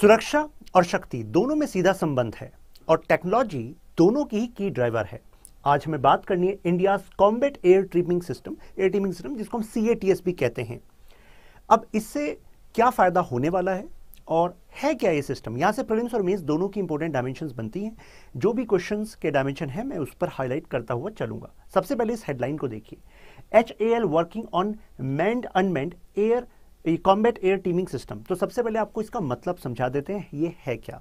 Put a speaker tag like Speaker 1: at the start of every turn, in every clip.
Speaker 1: सुरक्षा और शक्ति दोनों में सीधा संबंध है और टेक्नोलॉजी दोनों की ही की ड्राइवर है आज हमें बात करनी है India combat air teaming system air teaming system जिसको हम सी भी कहते हैं अब इससे क्या फ़ायदा होने वाला है और है क्या ये सिस्टम यहाँ से प्रिलिम्स और मेन्स दोनों की इंपॉर्टेंट डायमेंशन बनती हैं जो भी क्वेश्चन के डायमेंशन है मैं उस पर हाईलाइट करता हुआ चलूंगा सबसे पहले इस हेडलाइन को देखिए H A L working on manned unmanned air combat air teaming system तो सबसे पहले आपको इसका मतलब समझा देते हैं ये है क्या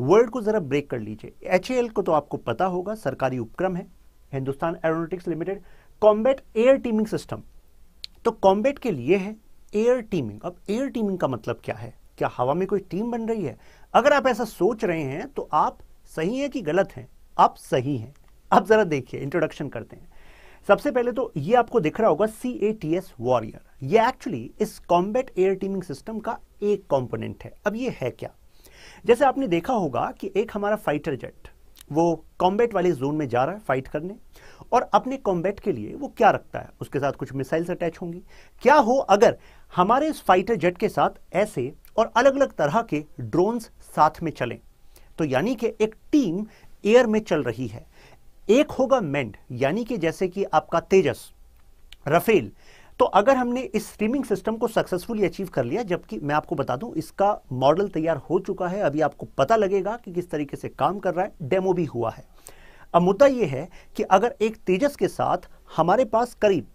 Speaker 1: वर्ड को ज़रा ब्रेक कर लीजिए एच को तो आपको पता होगा सरकारी उपक्रम है Hindustan aeronautics limited combat air teaming system तो कॉम्बैट के लिए है एयर टीमिंग अब एयर टीमिंग का मतलब क्या है क्या हवा में कोई टीम बन रही है अगर आप ऐसा सोच रहे हैं तो आप सही हैं कि गलत हैं आप सही हैं अब ज़रा देखिए इंट्रोडक्शन करते हैं सबसे पहले तो ये आपको दिख रहा होगा C A T S warrior यह एक्चुअली इस कॉम्बेट एयर टीमिंग सिस्टम का एक कॉम्पोनेंट है अब ये है क्या जैसे आपने देखा होगा कि एक हमारा फाइटर जेट वो कॉम्बैट वाले जोन में जा रहा है फाइट करने और अपने कॉम्बेट के लिए वो क्या रखता है उसके साथ कुछ मिसाइल्स अटैच होंगी क्या हो अगर हमारे इस फाइटर जेट के साथ ऐसे और अलग अलग तरह के ड्रोन्स साथ में चलें तो यानी कि एक टीम एयर में चल रही है एक होगा मेंड यानी कि जैसे कि आपका तेजस रफेल तो अगर हमने इस स्ट्रीमिंग सिस्टम को सक्सेसफुली अचीव कर लिया जबकि मैं आपको बता दूं इसका मॉडल तैयार हो चुका है अभी आपको पता लगेगा कि किस तरीके से काम कर रहा है डेमो भी हुआ है अब मुद्दा यह है कि अगर एक तेजस के साथ हमारे पास करीब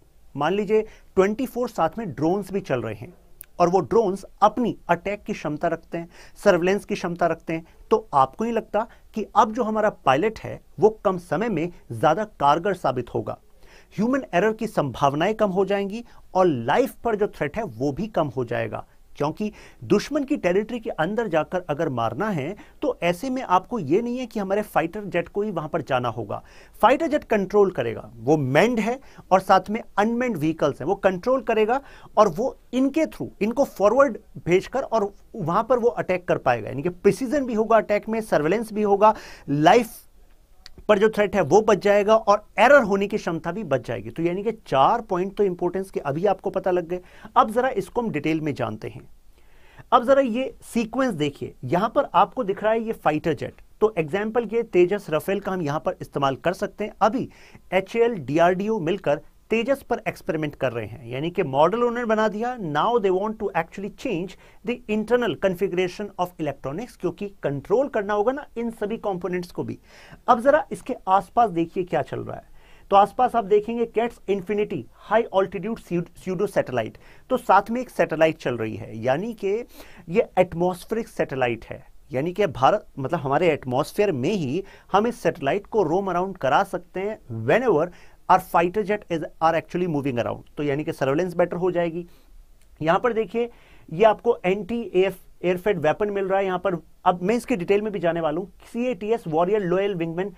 Speaker 1: मान लीजिए 24 साथ में ड्रोन्स भी चल रहे हैं और वो ड्रोन्स अपनी अटैक की क्षमता रखते हैं सर्वेलेंस की क्षमता रखते हैं तो आपको नहीं लगता कि अब जो हमारा पायलट है वो कम समय में ज़्यादा कारगर साबित होगा ह्यूमन एरर की संभावनाएं कम हो जाएंगी और लाइफ पर जो थ्रेट है वो भी कम हो जाएगा क्योंकि दुश्मन की टेरिटरी के अंदर जाकर अगर मारना है तो ऐसे में आपको यह नहीं है कि हमारे फाइटर जेट को ही वहां पर जाना होगा फाइटर जेट कंट्रोल करेगा वो मैंड है और साथ में अनमेंड व्हीकल्स हैं वो कंट्रोल करेगा और वो इनके थ्रू इनको फॉरवर्ड भेजकर और वहां पर वो अटैक कर पाएगा यानी कि प्रिसीजन भी होगा अटैक में सर्वेलेंस भी होगा लाइफ पर जो थ्रेट है वो बच जाएगा और एरर होने की क्षमता भी बच जाएगी तो यानी कि चार पॉइंट तो इंपोर्टेंस के अभी आपको पता लग गए अब जरा इसको हम डिटेल में जानते हैं अब जरा ये सीक्वेंस देखिए यहां पर आपको दिख रहा है ये फाइटर जेट तो एग्जाम्पल के तेजस रफेल का हम यहां पर इस्तेमाल कर सकते हैं अभी एच एल मिलकर तेजस पर एक्सपेरिमेंट कर रहे हैं यानी कि मॉडल उन्होंने बना दिया now they want to actually change the internal configuration of electronics क्योंकि कंट्रोल करना होगा ना इन सभी कंपोनेंट्स को भी अब जरा इसके आसपास देखिए क्या चल रहा है तो आसपास आप देखेंगे CATS infinity high altitude pseudo satellite तो साथ में एक सैटेलाइट चल रही है यानी कि ये एटमोस्फेरिक सैटेलाइट है यानी कि भारत मतलब हमारे एटमॉस्फेयर में ही हम इस सैटेलाइट को रोम अराउंड करा सकते हैं whenever our fighter jet is are actually moving around तो यानी कि सर्वेलेंस बेटर हो जाएगी यहां पर देखिए ये आपको एंटी एफ एयरफेड वेपन मिल रहा है यहां पर अब मैं इसके डिटेल में भी जाने वाला हूं C A T S warrior loyal wingman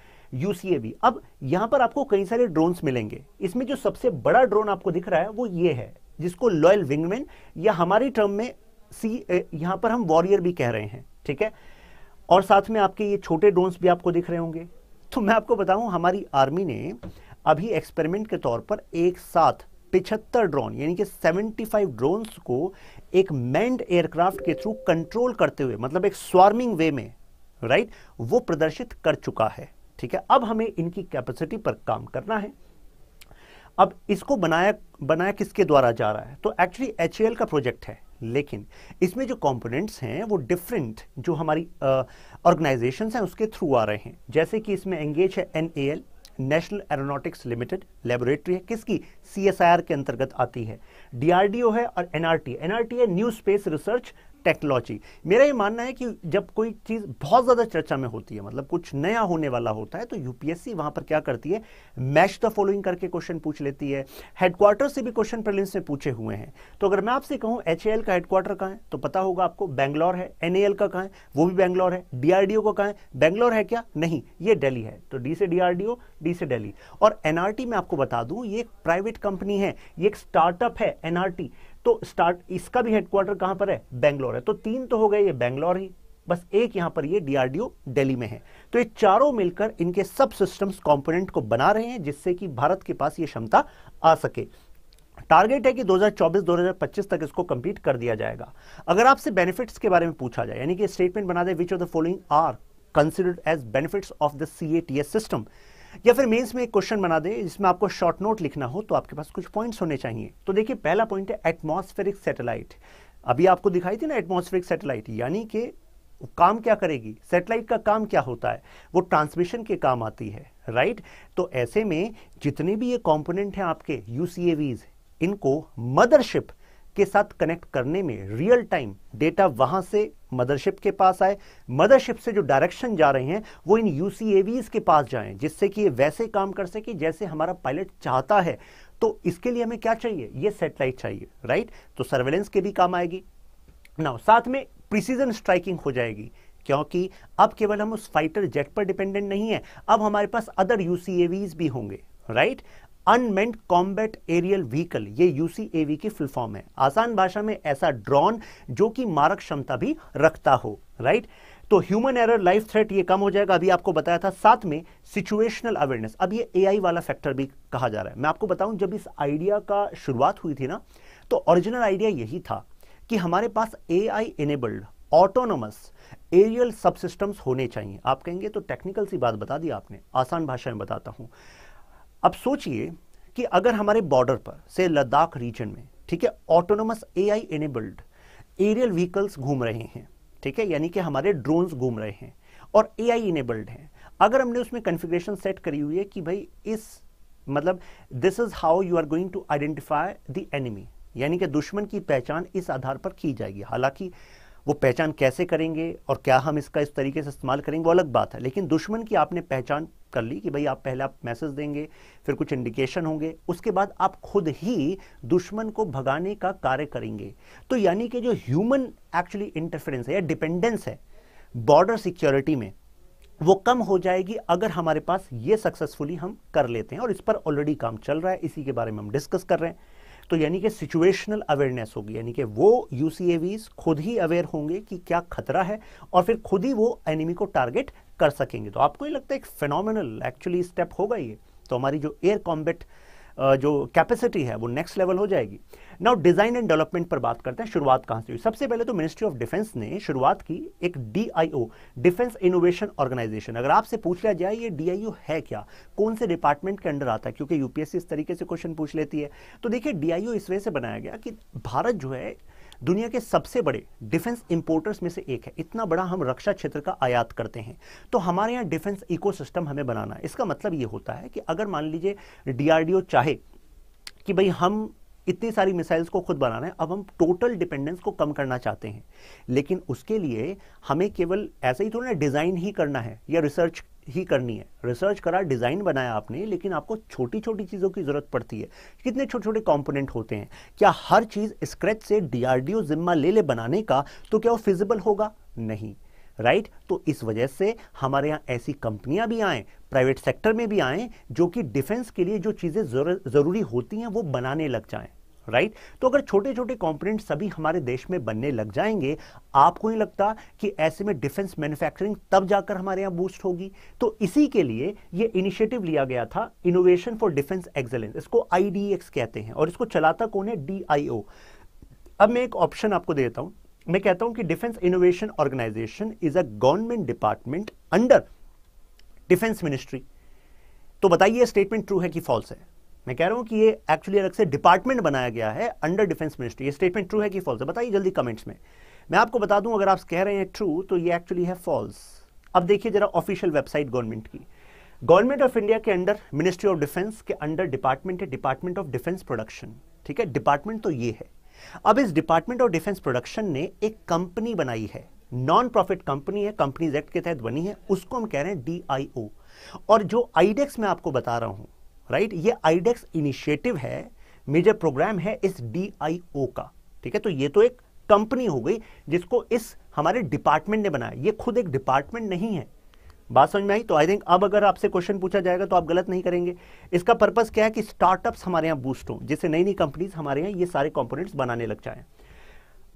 Speaker 1: UCA भी अब यहां पर आपको कई सारे ड्रोन्स मिलेंगे इसमें जो सबसे बड़ा ड्रोन आपको दिख रहा है वो ये है जिसको लॉयल विंगमैन या हमारी टर्म में सी यहां पर हम वॉरियर भी कह रहे हैं ठीक है और साथ में आपके ये छोटे ड्रोन्स भी आपको दिख रहे होंगे तो मैं आपको बताऊं हमारी आर्मी ने अभी एक्सपेरिमेंट के तौर पर एक साथ पिछहत्तर ड्रोन यानी कि 75 ड्रोन्स को एक मैंड एयरक्राफ्ट के थ्रू कंट्रोल करते हुए मतलब एक स्वार्मिंग वे में राइट वो प्रदर्शित कर चुका है ठीक है अब हमें इनकी कैपेसिटी पर काम करना है अब इसको बनाया बनाया किसके द्वारा जा रहा है तो एक्चुअली एच का प्रोजेक्ट है लेकिन इसमें जो कंपोनेंट्स हैं वो डिफरेंट जो हमारी ऑर्गेनाइजेशंस हैं उसके थ्रू आ रहे हैं जैसे कि इसमें एंगेज है N national aeronautics limited laboratory है किसकी सी के अंतर्गत आती है डीआरडीओ है और एनआरटी एनआरटी है न्यू स्पेस रिसर्च टेक्नोलॉजी मेरा ये मानना है कि जब कोई चीज़ बहुत ज़्यादा चर्चा में होती है मतलब कुछ नया होने वाला होता है तो यूपीएससी वहाँ पर क्या करती है मैच द फॉलोइंग करके क्वेश्चन पूछ लेती है हेडक्वार्टर से भी क्वेश्चन प्रलिंस में पूछे हुए हैं तो अगर मैं आपसे कहूँ एच का हेडक्वार्टर कहाँ है तो पता होगा आपको बैंगलोर है एन का कहाँ है वो भी बैंगलोर है डी का कहाँ है बैंगलोर है क्या नहीं ये डेली है तो डी से डी डी से डेली और एनआरटी में आपको बता दूं ये एक प्राइवेट कंपनी है ये एक स्टार्टअप है एनआरटी तो स्टार्ट इसका भी हेडक्वार्टर कहां पर है बैंगलोर है तो तीन तो हो गए ये बैंगलोर ही बस एक यहां पर ये डीआरडीओ दिल्ली में है तो ये चारों मिलकर इनके सब सिस्टम्स कंपोनेंट को बना रहे हैं जिससे कि भारत के पास ये क्षमता आ सके टारगेट है कि 2024-2025 तक इसको कंप्लीट कर दिया जाएगा अगर आपसे बेनिफिट्स के बारे में पूछा जाए यानी कि स्टेटमेंट बना दे which of the following are considered as benefits of the C system या फिर मेंस में एक क्वेश्चन बना दे जिसमें आपको शॉर्ट नोट लिखना हो तो आपके पास कुछ पॉइंट्स होने चाहिए तो देखिए पहला पॉइंट है एटमॉस्फेरिक सैटेलाइट अभी आपको दिखाई थी ना एटमॉस्फेरिक सैटेलाइट यानी कि काम क्या करेगी सैटेलाइट का काम क्या होता है वो ट्रांसमिशन के काम आती है राइट तो ऐसे में जितने भी ये कॉम्पोनेंट हैं आपके यूसीएवीज इनको मदरशिप के साथ कनेक्ट करने में रियल टाइम डेटा वहां से मदरशिप के पास आए मदरशिप से जो डायरेक्शन जा रहे हैं वो इन यू के पास जाएं जिससे कि ये वैसे काम कर सके जैसे हमारा पायलट चाहता है तो इसके लिए हमें क्या चाहिए ये सेटेलाइट चाहिए राइट तो सर्वेलेंस के भी काम आएगी ना साथ में प्रिसीजन स्ट्राइकिंग हो जाएगी क्योंकि अब केवल हम उस फाइटर जेट पर डिपेंडेंट नहीं है अब हमारे पास अदर यूसीएवीज भी होंगे right right? Unmanned combat aerial vehicle ये यूसीएवी की फुल फॉर्म है आसान भाषा में ऐसा ड्रोन जो कि मारक क्षमता भी रखता हो राइट तो ह्यूमन एरर लाइफ थ्रेट ये कम हो जाएगा अभी आपको बताया था साथ में सिचुएशनल अवेयरनेस अब ये एआई वाला फैक्टर भी कहा जा रहा है मैं आपको बताऊं जब इस आइडिया का शुरुआत हुई थी ना तो ओरिजिनल आइडिया यही था कि हमारे पास AI enabled autonomous aerial subsystems होने चाहिए आप कहेंगे तो टेक्निकल सी बात बता दी आपने आसान भाषा में बताता हूं अब सोचिए कि अगर हमारे बॉर्डर पर से लद्दाख रीजन में ठीक है autonomous A I enabled aerial vehicles घूम रहे हैं ठीक है यानी कि हमारे ड्रोन्स घूम रहे हैं और ए आई इनेबल्ड हैं अगर हमने उसमें कन्फिग्रेशन सेट करी हुई है कि भाई इस मतलब this is how you are going to identify the enemy यानी कि दुश्मन की पहचान इस आधार पर की जाएगी हालांकि वो पहचान कैसे करेंगे और क्या हम इसका इस तरीके से इस्तेमाल करेंगे वो अलग बात है लेकिन दुश्मन की आपने पहचान कर ली कि भाई आप पहले आप मैसेज देंगे फिर कुछ इंडिकेशन होंगे उसके बाद आप खुद ही दुश्मन को भगाने का कार्य करेंगे तो यानी कि जो ह्यूमन एक्चुअली इंटरफेरेंस है या डिपेंडेंस है बॉर्डर सिक्योरिटी में वो कम हो जाएगी अगर हमारे पास ये सक्सेसफुली हम कर लेते हैं और इस पर ऑलरेडी काम चल रहा है इसी के बारे में हम डिस्कस कर रहे हैं तो यानी कि सिचुएशनल अवेयरनेस होगी यानी कि वो यू खुद ही अवेयर होंगे कि क्या खतरा है और फिर खुद ही वो एनिमी को टारगेट कर सकेंगे तो आपको ये लगता है एक फिनोमिनल एक्चुअली स्टेप होगा ये तो हमारी जो एयर कॉम्बेट जो कैपेसिटी है वो नेक्स्ट लेवल हो जाएगी नाउ डिज़ाइन एंड डेवलपमेंट पर बात करते हैं शुरुआत कहां से हुई सबसे पहले तो मिनिस्ट्री ऑफ डिफेंस ने शुरुआत की एक डीआईओ डिफेंस इनोवेशन ऑर्गेनाइजेशन अगर आपसे पूछ लिया जाए ये डीआईओ है क्या कौन से डिपार्टमेंट के अंडर आता है क्योंकि यूपीएससी इस तरीके से क्वेश्चन पूछ लेती है तो देखिए डीआईओ इस वजह से बनाया गया कि भारत जो है दुनिया के सबसे बड़े डिफेंस इंपोर्टर्स में से एक है इतना बड़ा हम रक्षा क्षेत्र का आयात करते हैं तो हमारे यहाँ डिफेंस इकोसिस्टम हमें बनाना है इसका मतलब ये होता है कि अगर मान लीजिए डीआरडीओ चाहे कि भाई हम इतनी सारी मिसाइल्स को खुद बना रहे हैं अब हम टोटल डिपेंडेंस को कम करना चाहते हैं लेकिन उसके लिए हमें केवल ऐसे ही थोड़ा ना डिज़ाइन ही करना है या रिसर्च ही करनी है रिसर्च करा डिज़ाइन बनाया आपने लेकिन आपको छोटी छोटी चीज़ों की ज़रूरत पड़ती है कितने छोटे छोटे कॉम्पोनेंट होते हैं क्या हर चीज़ स्क्रैच से डी जिम्मा ले ले बनाने का तो क्या वो फिजिबल होगा नहीं राइट right? तो इस वजह से हमारे यहाँ ऐसी कंपनियां भी आएँ प्राइवेट सेक्टर में भी आएँ जो कि डिफेंस के लिए जो चीज़ें ज़रूरी होती हैं वो बनाने लग जाएँ राइट right? तो अगर छोटे छोटे कंपोनेंट सभी हमारे देश में बनने लग जाएंगे आपको नहीं लगता कि ऐसे में डिफेंस मैन्युफैक्चरिंग तब जाकर हमारे यहां बूस्ट होगी तो इसी के लिए ये इनिशिएटिव लिया गया था इनोवेशन फॉर डिफेंस एक्सलेंस इसको आईडीएक्स e कहते हैं और इसको चलाता कौन है डी अब मैं एक ऑप्शन आपको देता हूं मैं कहता हूं कि defence innovation organisation is a government department under defence ministry तो बताइए स्टेटमेंट ट्रू है कि फॉल्स है मैं कह रहा हूं कि ये एक्चुअली अलग से डिपार्टमेंट बनाया गया है अंडर डिफेंस मिनिस्ट्री ये स्टेटमेंट ट्रू है कि फॉल्स है बताइए जल्दी कमेंट्स में मैं आपको बता दूं अगर आप कह रहे हैं ट्रू तो ये एक्चुअली है फॉल्स अब देखिए जरा ऑफिशियल वेबसाइट गवर्नमेंट की गवर्नमेंट ऑफ इंडिया के अंडर मिनिस्ट्री ऑफ डिफेंस के अंडर डिपार्टमेंट है डिपार्टमेंट ऑफ डिफेंस प्रोडक्शन ठीक है डिपार्टमेंट तो ये है अब इस डिपार्टमेंट ऑफ डिफेंस प्रोडक्शन ने एक कंपनी बनाई है नॉन प्रॉफिट कंपनी है कंपनीज एक्ट के तहत बनी है उसको हम कह रहे हैं डी और जो आईडेक्स में आपको बता रहा हूं राइट ये आईडेक्स इनिशिएटिव e है मेजर प्रोग्राम है इस डी का ठीक है तो ये तो एक कंपनी हो गई जिसको इस हमारे डिपार्टमेंट ने बनाया ये खुद एक डिपार्टमेंट नहीं है बात समझ में आई तो आई थिंक अब अगर आपसे क्वेश्चन पूछा जाएगा तो आप गलत नहीं करेंगे इसका पर्पस क्या है कि स्टार्टअप्स हमारे यहाँ बूस्ट हो जिससे नई नई कंपनीज हमारे यहाँ ये सारे कंपोनेंट्स बनाने लग जाए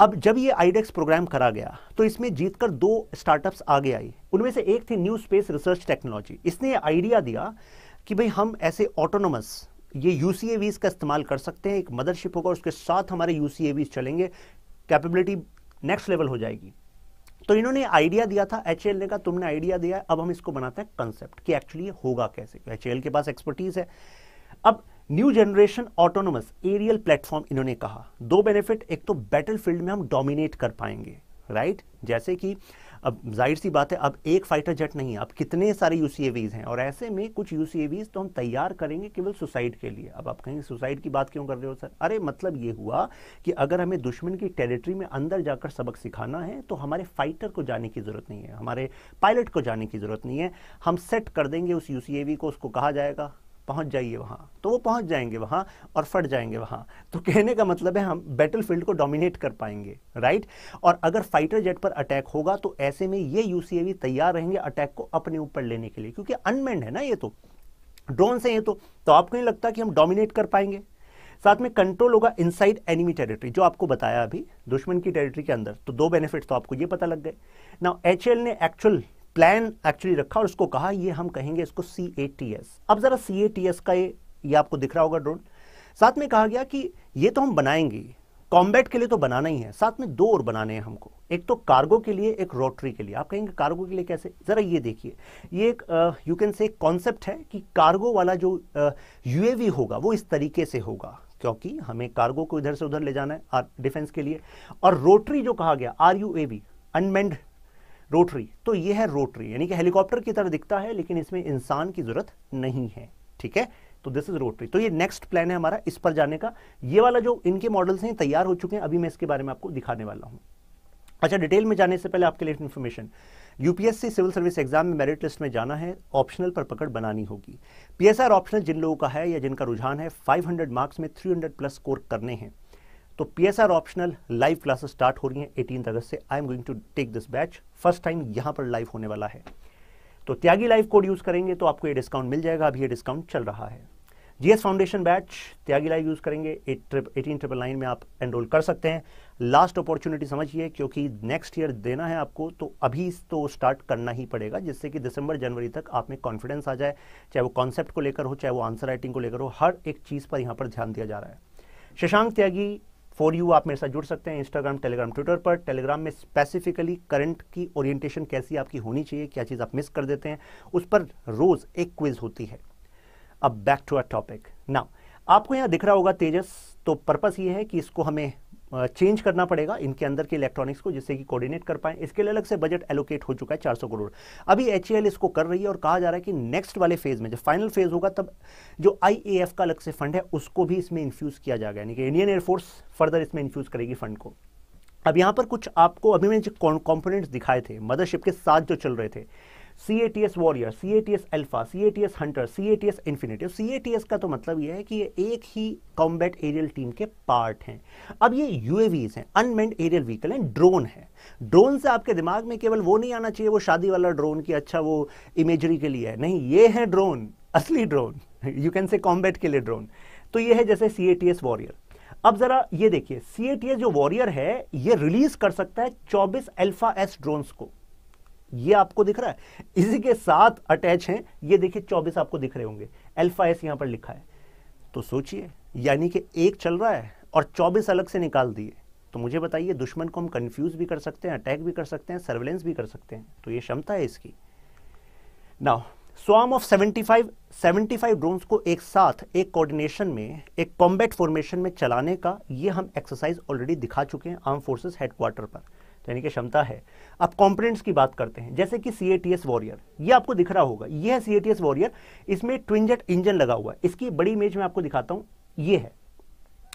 Speaker 1: अब जब ये आईडेक्स प्रोग्राम e करा गया तो इसमें जीतकर दो स्टार्टअप्स आगे आई उनमें से एक थी न्यू स्पेस रिसर्च टेक्नोलॉजी इसने आइडिया दिया कि भाई हम ऐसे ऑटोनोमस ये यू का इस्तेमाल कर सकते हैं एक मदरशिप होगा उसके साथ हमारे यू चलेंगे कैपेबिलिटी नेक्स्ट लेवल हो जाएगी तो इन्होंने आइडिया दिया था एच ने का तुमने आइडिया दिया अब हम इसको बनाते हैं कंसेप्ट कि एक्चुअली होगा कैसे एच के पास एक्सपर्टीज है अब new generation autonomous aerial platform इन्होंने कहा दो बेनिफिट एक तो बैटल फील्ड में हम डोमिनेट कर पाएंगे राइट right? जैसे कि अब जाहिर सी बात है अब एक फाइटर जेट नहीं है अब कितने सारे यू हैं और ऐसे में कुछ यू तो हम तैयार करेंगे केवल सुसाइड के लिए अब आप कहेंगे सुसाइड की बात क्यों कर रहे हो सर अरे मतलब ये हुआ कि अगर हमें दुश्मन की टेरिटरी में अंदर जाकर सबक सिखाना है तो हमारे फाइटर को जाने की ज़रूरत नहीं है हमारे पायलट को जाने की ज़रूरत नहीं है हम सेट कर देंगे उस यू को उसको कहा जाएगा पहुंच जाइए वहां तो वो पहुंच जाएंगे वहां और फट जाएंगे वहां तो कहने का मतलब है हम बैटल फील्ड को डोमिनेट कर पाएंगे राइट और अगर फाइटर जेट पर अटैक होगा तो ऐसे में ये यूसीएवी तैयार रहेंगे अटैक को अपने ऊपर लेने के लिए क्योंकि अनमेंड है ना ये तो ड्रोन से ये तो, तो आपको नहीं लगता कि हम डोमिनेट कर पाएंगे साथ में कंट्रोल होगा इनसाइड एनिमी टेरिटरी जो आपको बताया अभी दुश्मन की टेरिटरी के अंदर तो दो बेनिफिट्स तो आपको ये पता लग गए ना एच ने एक्चुअल प्लान एक्चुअली रखा और इसको कहा ये हम कहेंगे इसको सी ए टी एस अब जरा सी ए टी एस का ये ये आपको दिख रहा होगा ड्रोन साथ में कहा गया कि ये तो हम बनाएंगे कॉम्बैट के लिए तो बनाना ही है साथ में दो और बनाने हैं हमको एक तो कार्गो के लिए एक रोटरी के लिए आप कहेंगे कार्गो के लिए कैसे ज़रा ये देखिए ये एक यू कैन से कॉन्सेप्ट है कि कार्गो वाला जो यूएवी होगा वो इस तरीके से होगा क्योंकि हमें कार्गो को इधर से उधर ले जाना है डिफेंस के लिए और रोटरी जो कहा गया R U A V unmanned rotary तो ये है रोटरी यानी कि हेलीकॉप्टर की तरह दिखता है लेकिन इसमें इंसान की जरूरत नहीं है ठीक है तो दिस इज रोटरी तो ये नेक्स्ट प्लान है हमारा इस पर जाने का ये वाला जो इनके मॉडल्स हैं तैयार हो चुके हैं अभी मैं इसके बारे में आपको दिखाने वाला हूं अच्छा डिटेल में जाने से पहले आपके लिए information UPSC civil service exam में मेरिट लिस्ट में जाना है ऑप्शनल पर पकड़ बनानी होगी पीएसआर ऑप्शनल जिन लोगों का है या जिनका रुझान है 500 मार्क्स में 300 प्लस स्कोर करने हैं तो P S R optional live classes start हो रही हैं एटीन अगस्त से I am going to take this batch first time यहां पर लाइव होने वाला है तो त्यागी लाइव कोड यूज़ करेंगे तो आपको ये डिस्काउंट मिल जाएगा अभी ये डिस्काउंट चल रहा है GS foundation batch Tyagi live use करेंगे एटीन ट्रिपल नाइन में आप एनरोल कर सकते हैं लास्ट अपॉर्चुनिटी समझिए क्योंकि नेक्स्ट ईयर देना है आपको तो अभी तो स्टार्ट करना ही पड़ेगा जिससे कि दिसंबर जनवरी तक आप में कॉन्फिडेंस आ जाए चाहे वो कॉन्सेप्ट को लेकर हो चाहे वो आंसर राइटिंग को लेकर हो हर एक चीज़ पर यहां पर ध्यान दिया जा रहा है शशांक त्यागी फॉर यू आप मेरे साथ जुड़ सकते हैं इंस्टाग्राम टेलीग्राम ट्विटर पर टेलीग्राम में स्पेसिफिकली करंट की ओरिएंटेशन कैसी आपकी होनी चाहिए क्या चीज़ आप मिस कर देते हैं उस पर रोज़ एक क्विज होती है अब back to a topic now आपको यहाँ दिख रहा होगा तेजस तो पर्पस ये है कि इसको हमें चेंज करना पड़ेगा इनके अंदर के इलेक्ट्रॉनिक्स को जिससे कि कोऑर्डिनेट कर पाए इसके लिए अलग से बजट एलोकेट हो चुका है 400 करोड़ अभी एच इसको कर रही है और कहा जा रहा है कि नेक्स्ट वाले फेज में जब फाइनल फेज होगा तब जो आई का अलग से फंड है उसको भी इसमें इन्फ्यूज़ किया जाएगा यानी कि इंडियन एयरफोर्स फर्दर इसमें इन्फ्यूज़ करेगी फंड को अब यहां पर कुछ आपको अभी मैंने जो कॉम्पोनेंट्स दिखाए थे मदरशिप के साथ जो चल रहे थे C A T S warrior C A T S alpha C A T S hunter C A T S infinitive C A T S का तो मतलब यह है कि ये एक ही कॉम्बैट एरियल टीम के पार्ट हैं अब ये यूएवीज हैं अनमेंड एरियल व्हीकल हैं ड्रोन है ड्रोन से आपके दिमाग में केवल वो नहीं आना चाहिए वो शादी वाला ड्रोन की अच्छा वो इमेजरी के लिए है नहीं ये है ड्रोन असली drone you can say combat के लिए ड्रोन तो ये है जैसे C A T S warrior अब जरा ये देखिए सी ए टी एस जो वॉरियर है ये रिलीज कर सकता है चौबीस एल्फा एस ड्रोन्स को ये आपको दिख रहा है इसी के साथ अटैच हैं ये देखिए 24 आपको दिख रहे होंगे अल्फा एस यहां पर लिखा है तो सोचिए यानी कि एक चल रहा है और 24 अलग से निकाल दिए तो मुझे बताइए दुश्मन को हम कंफ्यूज भी कर सकते हैं अटैक भी कर सकते हैं सर्वेलेंस भी कर सकते हैं तो ये क्षमता है इसकी नाउ स्वाम ऑफ 75 75 ड्रोन्स को एक साथ एक कोऑर्डिनेशन में एक कॉम्बैट फॉर्मेशन में चलाने का ये हम एक्सरसाइज ऑलरेडी दिखा चुके हैं आर्म फोर्सेस हेडक्वार्टर पर यानी कि क्षमता है अब कॉम्पोनेंट्स की बात करते हैं जैसे कि C A T S warrior यह आपको दिख रहा होगा ये है सी वॉरियर इसमें ट्विंजेट इंजन लगा हुआ है इसकी बड़ी इमेज में आपको दिखाता हूँ ये है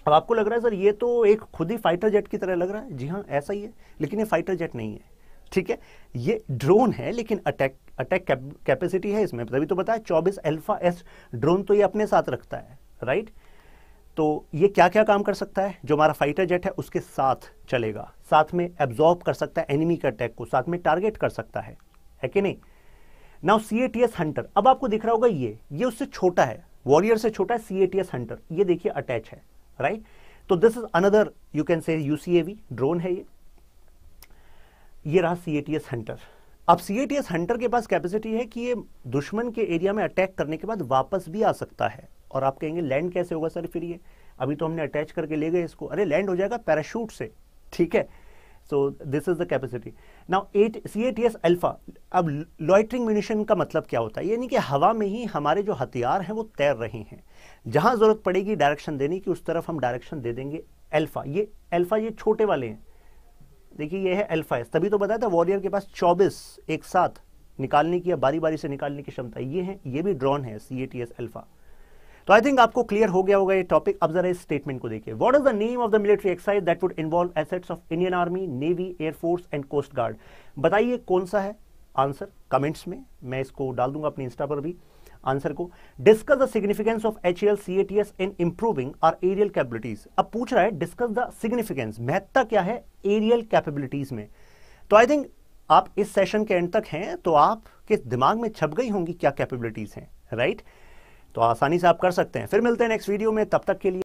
Speaker 1: अब आपको लग रहा है सर ये तो एक खुद ही फाइटर जेट की तरह लग रहा है जी हाँ ऐसा ही है लेकिन ये फाइटर जेट नहीं है ठीक है ये ड्रोन है लेकिन अटैक अटैक कैपेसिटी है इसमें तभी तो बताया चौबीस अल्फा एस ड्रोन तो ये अपने साथ रखता है राइट right? तो ये क्या क्या काम कर सकता है जो हमारा फाइटर जेट है उसके साथ चलेगा साथ में एब्जॉर्ब कर सकता है एनिमी के अटैक को साथ में टारगेट कर सकता है है कि नहीं now C A T S hunter अब आपको दिख रहा होगा ये ये उससे छोटा है वॉरियर से छोटा है C A T S hunter ये देखिए अटैच है राइट तो this is another you can say UCAV drone है ये ये रहा C A T S hunter अब C A T S hunter के पास कैपेसिटी है कि ये दुश्मन के एरिया में अटैक करने के बाद वापस भी आ सकता है और आप कहेंगे लैंड कैसे होगा सर फिर ये अभी तो हमने अटैच करके ले गए इसको अरे लैंड हो जाएगा पैराशूट से ठीक है so this is the capacity now at C A T S alpha अब लॉइटरिंग म्यूनिशन का मतलब क्या होता है यानी कि हवा में ही हमारे जो हथियार हैं वो तैर रहे हैं जहां जरूरत पड़ेगी डायरेक्शन देने की उस तरफ हम डायरेक्शन दे देंगे अल्फा ये अल्फा ये छोटे वाले हैं देखिए ये है अल्फा एस तभी तो बताया था वॉरियर के पास चौबीस एक साथ निकालने की या बारी बारी से निकालने की क्षमता ये है ये भी ड्रोन है C A T S alpha तो आई थिंक आपको क्लियर हो गया होगा ये टॉपिक अब जरा इस स्टेटमेंट को देखिए what is the name of the military exercise that would involve assets of Indian army navy air force and coast guard बताइए कौन सा है आंसर कमेंट्स में मैं इसको डाल दूंगा अपने इंस्टा पर भी आंसर को discuss the significance of H L C A T S in improving our aerial capabilities अब पूछ रहा है डिस्कस द सिग्निफिकेंस महत्ता क्या है एरियल कैपेबिलिटीज में तो आई थिंक आप इस सेशन के एंड तक हैं तो आपके दिमाग में छप गई होंगी क्या कैपेबिलिटीज हैं राइट right? तो आसानी से आप कर सकते हैं फिर मिलते हैं नेक्स्ट वीडियो में तब तक के लिए